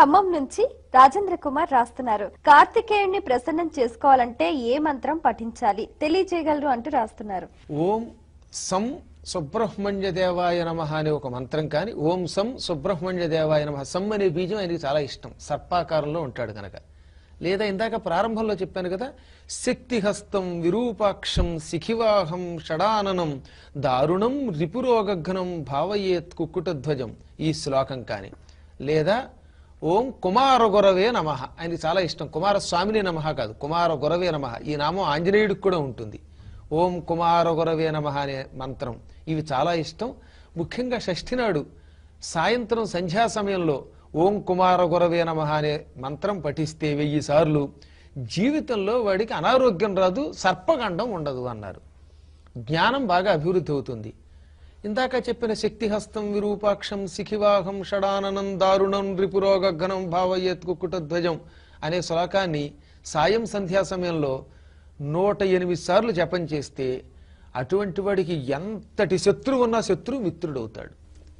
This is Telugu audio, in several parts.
ఖమ్మం నుంచి రాజేంద్ర కుమార్ రాస్తున్నారు కార్తికేయుణ్ణి ప్రసన్నం చేసుకోవాలంటే ఏ మంత్రం పఠించాలి తెలియజేయగలరు అంటూ రాస్తున్నారు ఓం సం సుబ్రహ్మణ్య దేవాయ నమ అనే ఒక మంత్రం కానీ ఓం సం సుబ్రహ్మణ్య దేవాయ నమ సం అనే బీజం ఆయనకి చాలా ఇష్టం సర్పాకారంలో ఉంటాడు కనుక లేదా ఇందాక ప్రారంభంలో చెప్పాను కదా శక్తిహస్తం విరూపాక్షం శిఖివాహం షడాననం దారుణం రిపురోగఘనం భావయేత్ ధ్వజం ఈ శ్లోకం కానీ లేదా ఓం కుమార గొరవే నమ ఆయనకి చాలా ఇష్టం కుమారస్వామిని నమ కాదు కుమార గురవే నమ ఈ నామం ఆంజనేయుడికి కూడా ఉంటుంది ఓం కుమార గొరవే నమ అనే మంత్రం ఇవి చాలా ఇష్టం ముఖ్యంగా షష్ఠి నాడు సాయంత్రం సంధ్యా సమయంలో ఓం కుమార గురవే నమ అనే మంత్రం పఠిస్తే వెయ్యి సార్లు జీవితంలో వాడికి అనారోగ్యం రాదు సర్పగండం ఉండదు అన్నారు జ్ఞానం బాగా అభివృద్ధి అవుతుంది ఇందాక చెప్పిన శక్తిహస్తం విరూపాక్షం శిఖివాహం షడాననం దారుణం రిపురోగ ఘనం ధ్వజం అనే శ్లోకాన్ని సాయం సంధ్యా సమయంలో నూట ఎనిమిది సార్లు జపం చేస్తే అటువంటి వాడికి ఎంతటి శత్రువు ఉన్నా శత్రువు మిత్రుడవుతాడు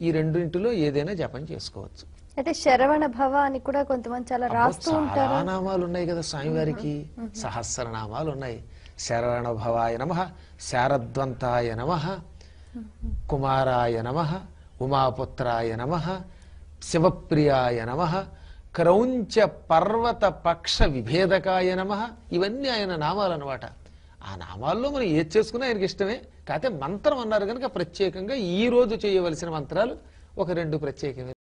ఈ రెండింటిలో ఏదైనా జపం చేసుకోవచ్చు అయితే శరవణ భవ అని కూడా కొంతమంది చాలా రాస్తూ ఉంటారు నామాలు ఉన్నాయి కదా స్వామి వారికి సహస్రనామాలు ఉన్నాయి శరవణ భవాయ నమ శారద్వంతాయ నమ కుమారాయ నమ ఉమాపుత్రాయ నమ శివప్రియాయ నమ క్రౌంచ పర్వత పక్ష విభేదకాయ నమ ఇవన్నీ ఆయన నామాలు అనమాట ఆ నామాల్లో మనం ఏది చేసుకున్నా ఆయనకి ఇష్టమే కాకపోతే మంత్రం అన్నారు కనుక ప్రత్యేకంగా ఈ రోజు చేయవలసిన మంత్రాలు ఒక రెండు ప్రత్యేకమే